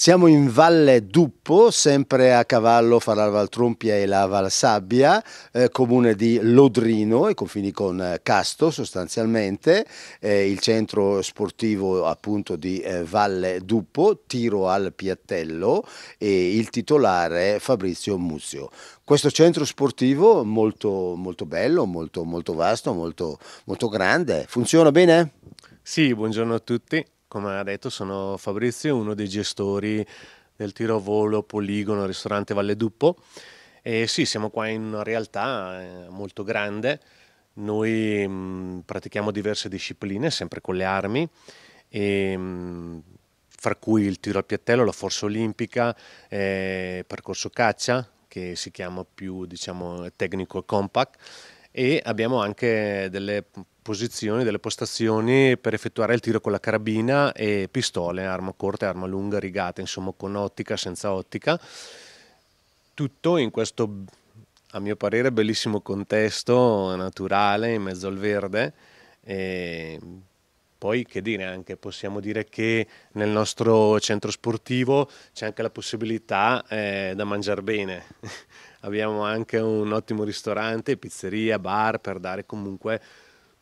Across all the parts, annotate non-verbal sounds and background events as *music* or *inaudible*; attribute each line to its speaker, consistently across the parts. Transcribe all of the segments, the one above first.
Speaker 1: Siamo in Valle Duppo, sempre a cavallo fra la Valtrompia e la Valsabbia, eh, comune di Lodrino, ai confini con eh, Casto sostanzialmente, eh, il centro sportivo appunto di eh, Valle Duppo, tiro al piattello e il titolare Fabrizio Muzio. Questo centro sportivo molto, molto bello, molto, molto vasto, molto, molto grande, funziona bene?
Speaker 2: Sì, buongiorno a tutti. Come ha detto sono Fabrizio, uno dei gestori del Tiro a Volo Poligono Ristorante Valle Duppo e sì, siamo qua in una realtà eh, molto grande, noi mh, mm, pratichiamo diverse discipline, sempre con le armi, e, mh, mm, fra cui il tiro al piattello, la forza olimpica, eh, percorso caccia, che si chiama più diciamo, tecnico compact, e abbiamo anche delle posizioni, delle postazioni per effettuare il tiro con la carabina e pistole, arma corta e arma lunga rigata, insomma con ottica, senza ottica. Tutto in questo, a mio parere, bellissimo contesto naturale in mezzo al verde. E poi che dire anche, possiamo dire che nel nostro centro sportivo c'è anche la possibilità eh, da mangiare bene. *laughs* Abbiamo anche un ottimo ristorante, pizzeria, bar per dare comunque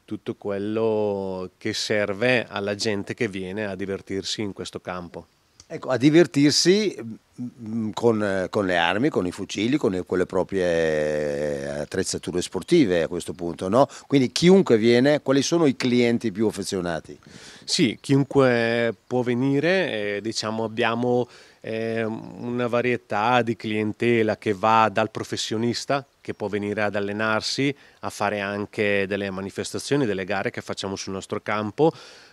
Speaker 2: tutto quello che serve alla gente che viene a divertirsi in questo campo.
Speaker 1: Ecco, a divertirsi mm, mm, con, con, le armi, con i fucili, con, con, le proprie attrezzature sportive a questo punto, no? Quindi chiunque viene, quali sono i clienti
Speaker 2: più affezionati? Sì, chiunque può venire, eh, diciamo abbiamo eh, una varietà di clientela che va dal professionista che può venire ad allenarsi, a fare anche delle manifestazioni, delle gare che facciamo sul nostro campo,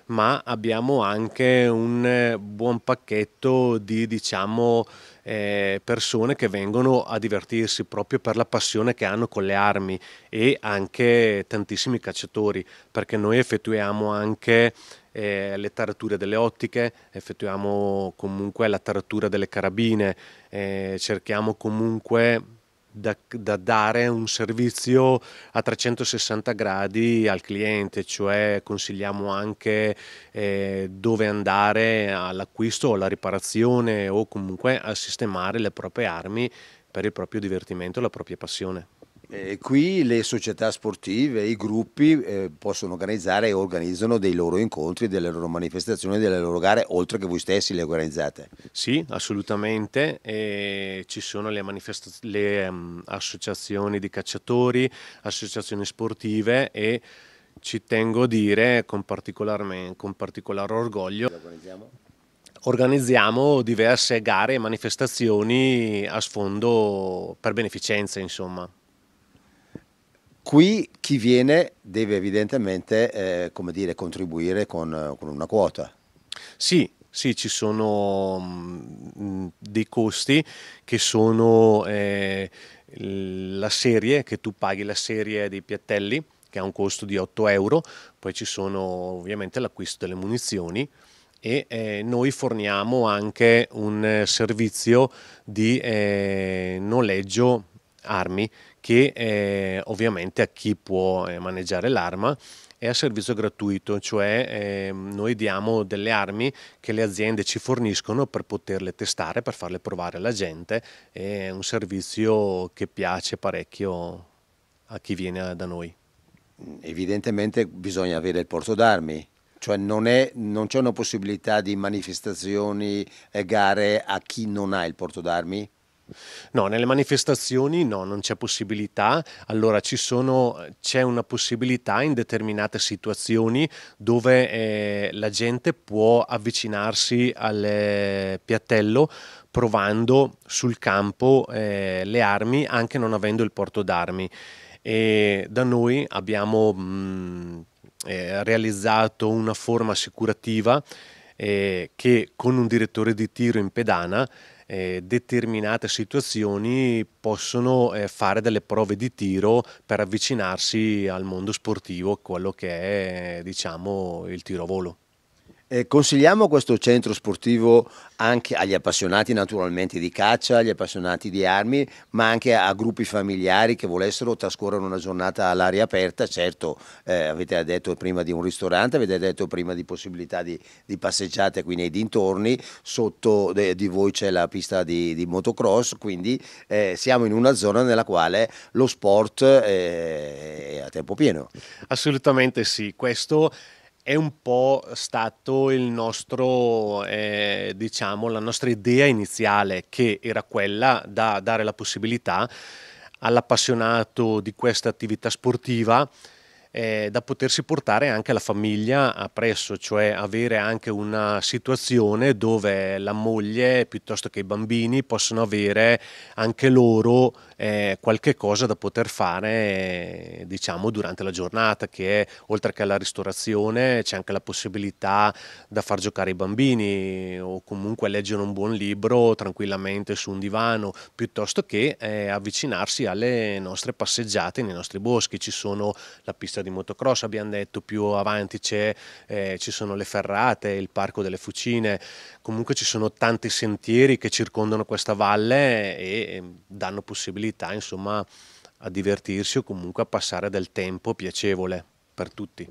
Speaker 2: ma abbiamo anche un eh, buon pacchetto di diciamo, eh, persone che vengono a divertirsi proprio per la passione che hanno con le armi e anche tantissimi cacciatori, perché noi effettuiamo anche eh, le tarature delle ottiche, effettuiamo comunque la taratura delle carabine, eh, cerchiamo comunque da, da, dare un servizio a 360 gradi al cliente, cioè consigliamo anche eh, dove andare all'acquisto o alla riparazione o comunque a sistemare le proprie armi per il proprio divertimento e la propria passione. Eh, qui le società sportive, i gruppi eh, possono
Speaker 1: organizzare e organizzano dei loro incontri, delle loro manifestazioni, delle loro gare, oltre che voi stessi le organizzate.
Speaker 2: Sì, assolutamente. E ci sono le, le um, associazioni di cacciatori, associazioni sportive e ci tengo a dire con, con particolare orgoglio. Organizziamo? organizziamo diverse gare e manifestazioni a sfondo per beneficenza, insomma.
Speaker 1: Qui chi viene deve evidentemente eh, dire, contribuire con, con una quota.
Speaker 2: Sì, sì, ci sono mh, mm, mm, dei costi che sono eh, la serie, che tu paghi la serie dei piattelli, che ha un costo di 8 euro, poi ci sono ovviamente l'acquisto delle munizioni e eh, noi forniamo anche un eh, servizio di eh, noleggio armi che eh, ovviamente a chi può eh, maneggiare l'arma è a servizio gratuito, cioè eh, noi diamo delle armi che le aziende ci forniscono per poterle testare, per farle provare alla gente, è un servizio che piace parecchio a chi viene da noi. Evidentemente bisogna avere il porto
Speaker 1: d'armi, cioè non, è, non c'è una possibilità di manifestazioni e gare
Speaker 2: a chi non ha il porto d'armi? No, nelle manifestazioni no, non c'è possibilità. Allora sono, c'è una possibilità in determinate situazioni dove eh, la gente può avvicinarsi al piattello provando sul campo eh, le armi anche non avendo il porto d'armi. E da noi abbiamo mh, mm, eh, realizzato una forma assicurativa eh, che con un direttore di tiro in pedana eh, determinate situazioni possono eh, fare delle prove di tiro per avvicinarsi al mondo sportivo, quello che è diciamo il tiro volo. Eh, consigliamo questo centro sportivo anche agli
Speaker 1: appassionati naturalmente di caccia, agli appassionati di armi, ma anche a gruppi familiari che volessero trascorrere una giornata all'aria aperta. Certo, eh, avete detto prima di un ristorante, avete detto prima di possibilità di, di passeggiate qui nei dintorni, sotto de, di voi c'è la pista di, di motocross, quindi eh, siamo in una zona nella quale lo
Speaker 2: sport eh, è a tempo pieno. Assolutamente sì, questo è un po' stato il nostro, eh, diciamo, la nostra idea iniziale che era quella da dare la possibilità all'appassionato di questa attività sportiva eh, da potersi portare anche la famiglia appresso, cioè avere anche una situazione dove la moglie piuttosto che i bambini possono avere anche loro eh, qualche cosa da poter fare eh, diciamo durante la giornata che è, oltre che alla ristorazione c'è anche la possibilità da far giocare i bambini o comunque leggere un buon libro tranquillamente su un divano piuttosto che eh, avvicinarsi alle nostre passeggiate nei nostri boschi ci sono la pista di motocross, abbiamo detto più avanti eh, ci sono le ferrate, il parco delle fucine, comunque ci sono tanti sentieri che circondano questa valle e, e danno possibilità insomma a divertirsi o comunque a passare del tempo piacevole per tutti.